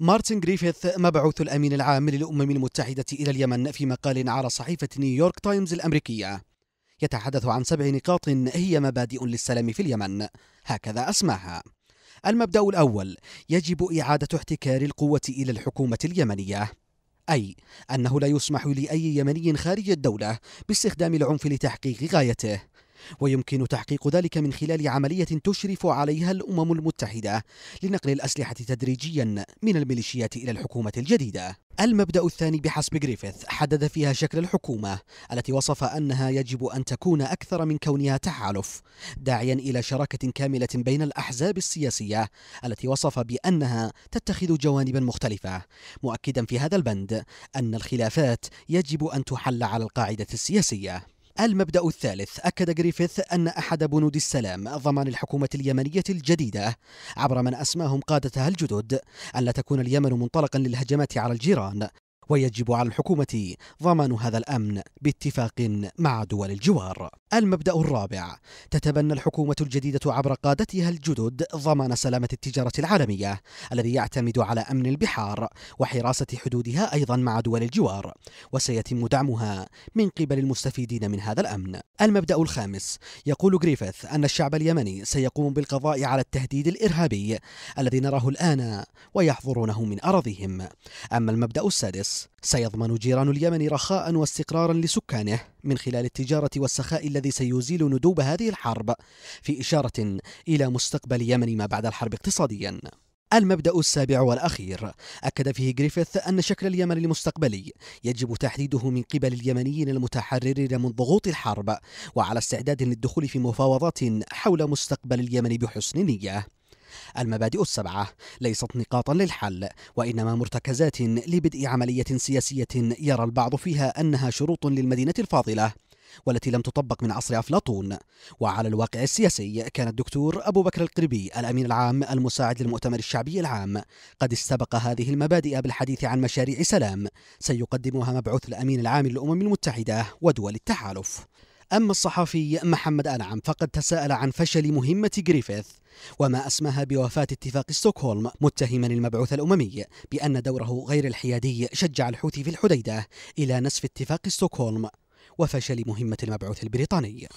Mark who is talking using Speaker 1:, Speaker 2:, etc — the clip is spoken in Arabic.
Speaker 1: مارتن جريفيث مبعوث الأمين العام للأمم المتحدة إلى اليمن في مقال على صحيفة نيويورك تايمز الأمريكية يتحدث عن سبع نقاط هي مبادئ للسلام في اليمن هكذا أسماها المبدأ الأول يجب إعادة احتكار القوة إلى الحكومة اليمنية أي أنه لا يسمح لأي يمني خارج الدولة باستخدام العنف لتحقيق غايته ويمكن تحقيق ذلك من خلال عملية تشرف عليها الأمم المتحدة لنقل الأسلحة تدريجيا من الميليشيات إلى الحكومة الجديدة المبدأ الثاني بحسب جريفيث حدد فيها شكل الحكومة التي وصف أنها يجب أن تكون أكثر من كونها تحالف داعيا إلى شراكة كاملة بين الأحزاب السياسية التي وصف بأنها تتخذ جوانبا مختلفة مؤكدا في هذا البند أن الخلافات يجب أن تحل على القاعدة السياسية المبدأ الثالث أكد جريفيث أن أحد بنود السلام ضمان الحكومة اليمنية الجديدة عبر من أسماهم قادتها الجدد أن لا تكون اليمن منطلقا للهجمات على الجيران ويجب على الحكومة ضمان هذا الأمن باتفاق مع دول الجوار المبدأ الرابع تتبنى الحكومة الجديدة عبر قادتها الجدد ضمان سلامة التجارة العالمية الذي يعتمد على أمن البحار وحراسة حدودها أيضا مع دول الجوار وسيتم دعمها من قبل المستفيدين من هذا الأمن المبدأ الخامس يقول غريفيث أن الشعب اليمني سيقوم بالقضاء على التهديد الإرهابي الذي نراه الآن ويحظرونه من أراضيهم. أما المبدأ السادس الناس سيضمن جيران اليمن رخاء واستقرارا لسكانه من خلال التجارة والسخاء الذي سيزيل ندوب هذه الحرب في إشارة إلى مستقبل يمن ما بعد الحرب اقتصاديا المبدأ السابع والأخير أكد فيه جريفيث أن شكل اليمن المستقبلي يجب تحديده من قبل اليمنيين المتحررين من ضغوط الحرب وعلى استعداد للدخول في مفاوضات حول مستقبل اليمن بحسن نية المبادئ السبعة ليست نقاطا للحل وإنما مرتكزات لبدء عملية سياسية يرى البعض فيها أنها شروط للمدينة الفاضلة والتي لم تطبق من عصر أفلاطون وعلى الواقع السياسي كان الدكتور أبو بكر القربي الأمين العام المساعد للمؤتمر الشعبي العام قد استبق هذه المبادئ بالحديث عن مشاريع سلام سيقدمها مبعوث الأمين العام للأمم المتحدة ودول التحالف أما الصحفي محمد أنعم فقد تساءل عن فشل مهمة جريفيث وما أسماها بوفاة اتفاق ستوكهولم متهما المبعوث الأممي بأن دوره غير الحيادي شجع الحوثي في الحديدة إلى نسف اتفاق ستوكهولم وفشل مهمة المبعوث البريطاني